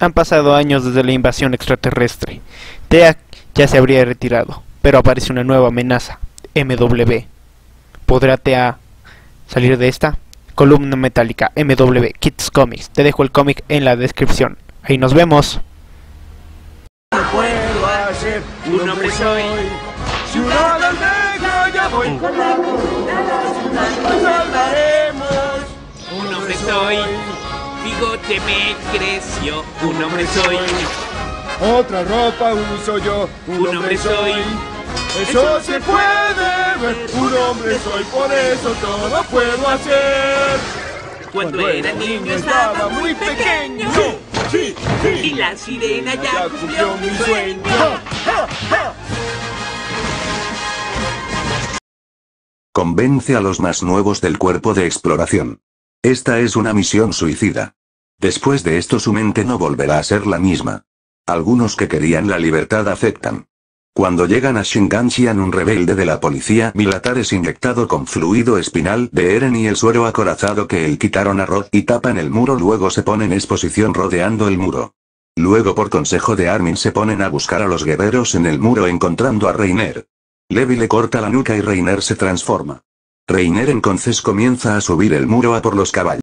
Han pasado años desde la invasión extraterrestre. Tea ya se habría retirado, pero aparece una nueva amenaza, MW. ¿Podrá TEA salir de esta? Columna metálica MW Kids Comics. Te dejo el cómic en la descripción. Ahí nos vemos bigote me creció. Un hombre soy. Otra ropa uso yo. Un, hombre soy. Eso se puede ver. Un hombre soy, por eso todo puedo hacer. Cuando, era niño estaba muy pequeño. Y la sirena ya, cumplió, mi sueño. Convence a los más nuevos del cuerpo de exploración. Esta es una misión suicida. Después de esto su mente no volverá a ser la misma. Algunos que querían la libertad afectan. Cuando llegan a Shinganshian un rebelde de la policía militar es inyectado con fluido espinal de Eren y el suero acorazado que él quitaron a Rod y tapan el muro luego se ponen en exposición rodeando el muro. Luego por consejo de Armin se ponen a buscar a los guerreros en el muro encontrando a Reiner. Levi le corta la nuca y Reiner se transforma. Reiner entonces comienza a subir el muro a por los caballos.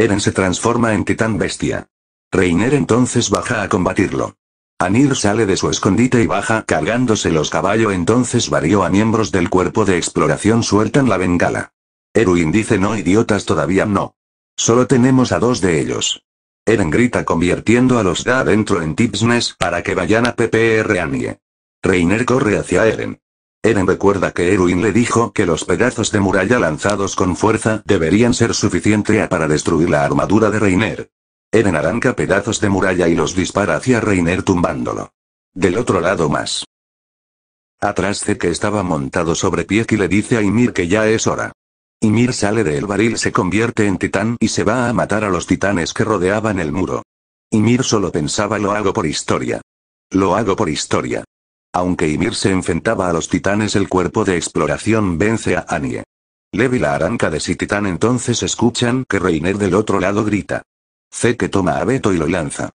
Eren se transforma en titán bestia. Reiner entonces baja a combatirlo. Anir sale de su escondite y baja cargándose los caballos entonces varió a miembros del cuerpo de exploración sueltan la bengala. Eruin dice no idiotas todavía no. Solo tenemos a dos de ellos. Eren grita convirtiendo a los da adentro en tipsnes para que vayan a PPR Anie. Reiner corre hacia Eren. Eren recuerda que Erwin le dijo que los pedazos de muralla lanzados con fuerza deberían ser suficiente para destruir la armadura de Reiner. Eren arranca pedazos de muralla y los dispara hacia Reiner tumbándolo. Del otro lado más. Atrás de que estaba montado sobre pie y le dice a Ymir que ya es hora. Ymir sale del baril se convierte en titán y se va a matar a los titanes que rodeaban el muro. Ymir solo pensaba lo hago por historia. Lo hago por historia. Aunque Ymir se enfrentaba a los titanes el cuerpo de exploración vence a Anie. Levi la aranca de Titán entonces escuchan que Reiner del otro lado grita. C que toma a Beto y lo lanza.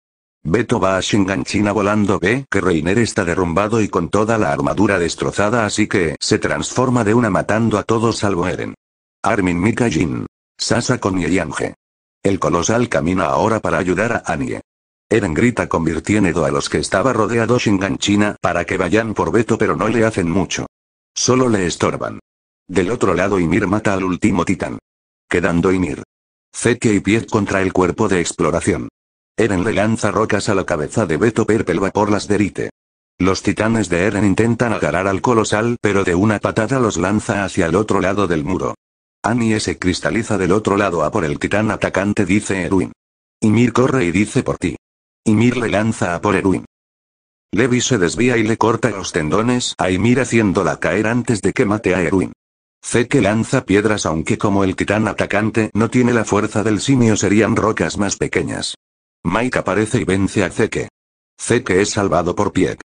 Beto va a China volando ve que Reiner está derrumbado y con toda la armadura destrozada así que se transforma de una matando a todos salvo Eren. Armin Mika Jin. Sasa con Yeyange. El colosal camina ahora para ayudar a Anie. Eren grita convirtiendo a los que estaba rodeado Shingan China para que vayan por Beto pero no le hacen mucho. Solo le estorban. Del otro lado Ymir mata al último titán. Quedando Ymir. Zeke y Piet contra el cuerpo de exploración. Eren le lanza rocas a la cabeza de Beto va por las derite. Los titanes de Eren intentan agarrar al colosal pero de una patada los lanza hacia el otro lado del muro. Annie se cristaliza del otro lado a por el titán atacante dice Erwin. Ymir corre y dice por ti. Ymir le lanza a por Erwin. Levi se desvía y le corta los tendones a Ymir haciéndola caer antes de que mate a Erwin. Zeke lanza piedras aunque como el titán atacante no tiene la fuerza del simio serían rocas más pequeñas. Mike aparece y vence a Zeke. Zeke es salvado por Pieck.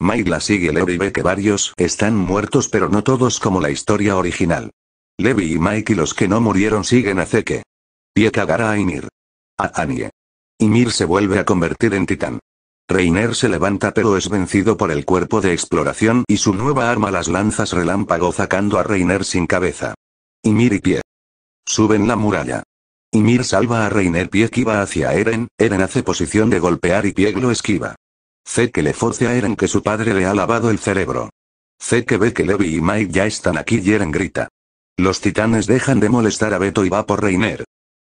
Mike la sigue Levi ve que varios están muertos pero no todos como la historia original. Levi y Mike y los que no murieron siguen a Zeke. piek agarra a Ymir. A Annie. Ymir se vuelve a convertir en titán. Reiner se levanta pero es vencido por el cuerpo de exploración y su nueva arma las lanzas relámpago sacando a Reiner sin cabeza. Ymir y Pie. Suben la muralla. Ymir salva a Reiner Pie que iba hacia Eren, Eren hace posición de golpear y Pie lo esquiva. Zeke que le force a Eren que su padre le ha lavado el cerebro. Zeke que ve que Levi y Mike ya están aquí y Eren grita. Los titanes dejan de molestar a Beto y va por Reiner.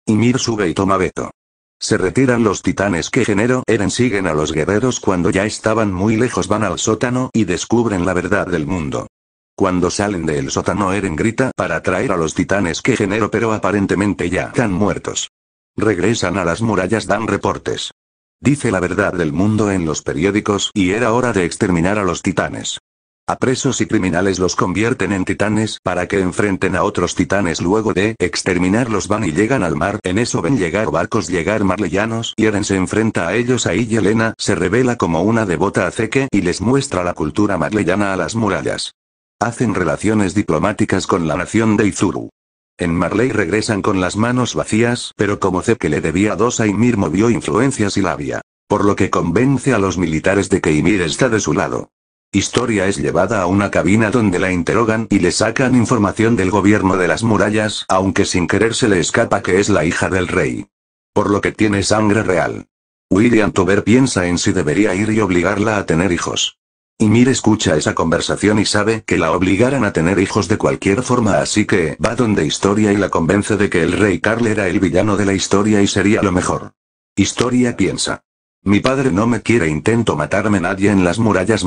Ymir sube y toma Beto. Se retiran los titanes que genero. Eren siguen a los guerreros cuando ya estaban muy lejos van al sótano y descubren la verdad del mundo. Cuando salen del sótano Eren grita para traer a los titanes que genero, pero aparentemente ya están muertos. Regresan a las murallas dan reportes. Dice la verdad del mundo en los periódicos y era hora de exterminar a los titanes. A presos y criminales los convierten en titanes para que enfrenten a otros titanes luego de exterminarlos van y llegan al mar. En eso ven llegar barcos llegar marleyanos y Eren se enfrenta a ellos ahí y Elena se revela como una devota a Zeke y les muestra la cultura marleyana a las murallas. Hacen relaciones diplomáticas con la nación de Izuru. En Marley regresan con las manos vacías pero como Zeke le debía a Ymir movió influencias y labia. Por lo que convence a los militares de que Ymir está de su lado. Historia es llevada a una cabina donde la interrogan y le sacan información del gobierno de las murallas, aunque sin querer se le escapa que es la hija del rey. Por lo que tiene sangre real. William Tober piensa en si debería ir y obligarla a tener hijos. Y Mir escucha esa conversación y sabe que la obligaran a tener hijos de cualquier forma así que va donde Historia y la convence de que el rey Carl era el villano de la historia y sería lo mejor. Historia piensa. Mi padre no me quiere intento matarme nadie en las murallas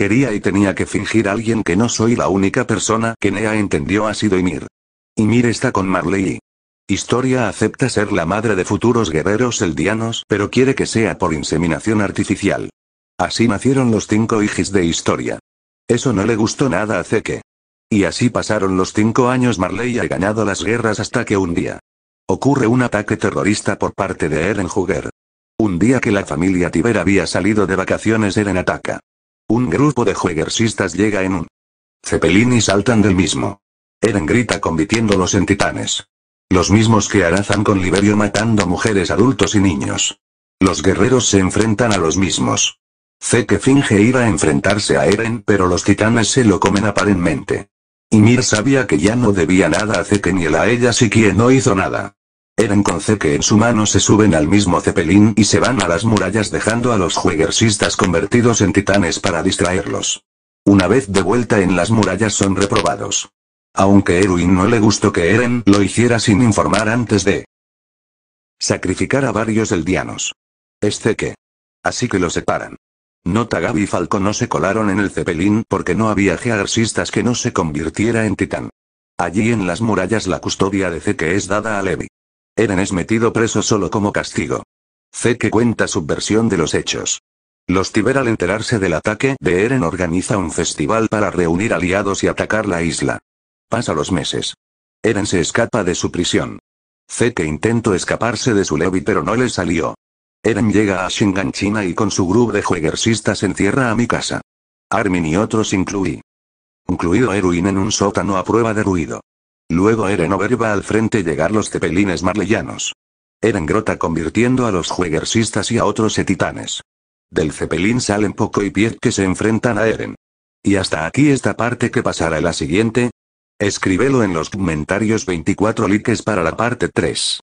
Quería y tenía que fingir a alguien que no soy la única persona que Nea entendió ha sido Ymir. Ymir está con Marley. Historia acepta ser la madre de futuros guerreros eldianos, pero quiere que sea por inseminación artificial. Así nacieron los cinco hijis de Historia. Eso no le gustó nada a Zeke. Y así pasaron los cinco años Marley ha ganado las guerras hasta que un día. Ocurre un ataque terrorista por parte de Eren Huger. Un día que la familia Tiber había salido de vacaciones Eren ataca. Un grupo de jueguersistas llega en un Zeppelin y saltan del mismo. Eren grita convirtiéndolos en titanes. Los mismos que arazan con Liberio matando mujeres, adultos y niños. Los guerreros se enfrentan a los mismos. Zeke finge ir a enfrentarse a Eren pero los titanes se lo comen aparentemente. Y Mir sabía que ya no debía nada a Zeke ni a ella si quien no hizo nada. Eren con que en su mano se suben al mismo Zeppelin y se van a las murallas dejando a los jueguersistas convertidos en titanes para distraerlos. Una vez de vuelta en las murallas son reprobados. Aunque Erwin no le gustó que Eren lo hiciera sin informar antes de sacrificar a varios eldianos. Es este que. Así que lo separan. Nota Gabi y Falco no se colaron en el Zeppelin porque no había gearsistas que no se convirtiera en titán. Allí en las murallas la custodia de Zeke es dada a Levi. Eren es metido preso solo como castigo. que cuenta su versión de los hechos. Los Tiber al enterarse del ataque de Eren organiza un festival para reunir aliados y atacar la isla. Pasa los meses. Eren se escapa de su prisión. que intentó escaparse de su Levi pero no le salió. Eren llega a Shingan China y con su grupo de jueguersistas encierra a mi casa. Armin y otros incluí. Incluido Erwin en un sótano a prueba de ruido. Luego Eren va al frente llegar los cepelines marleyanos. Eren Grota convirtiendo a los jueguersistas y a otros titanes. Del cepelín salen Poco y pie que se enfrentan a Eren. Y hasta aquí esta parte que pasará la siguiente. Escríbelo en los comentarios 24 likes para la parte 3.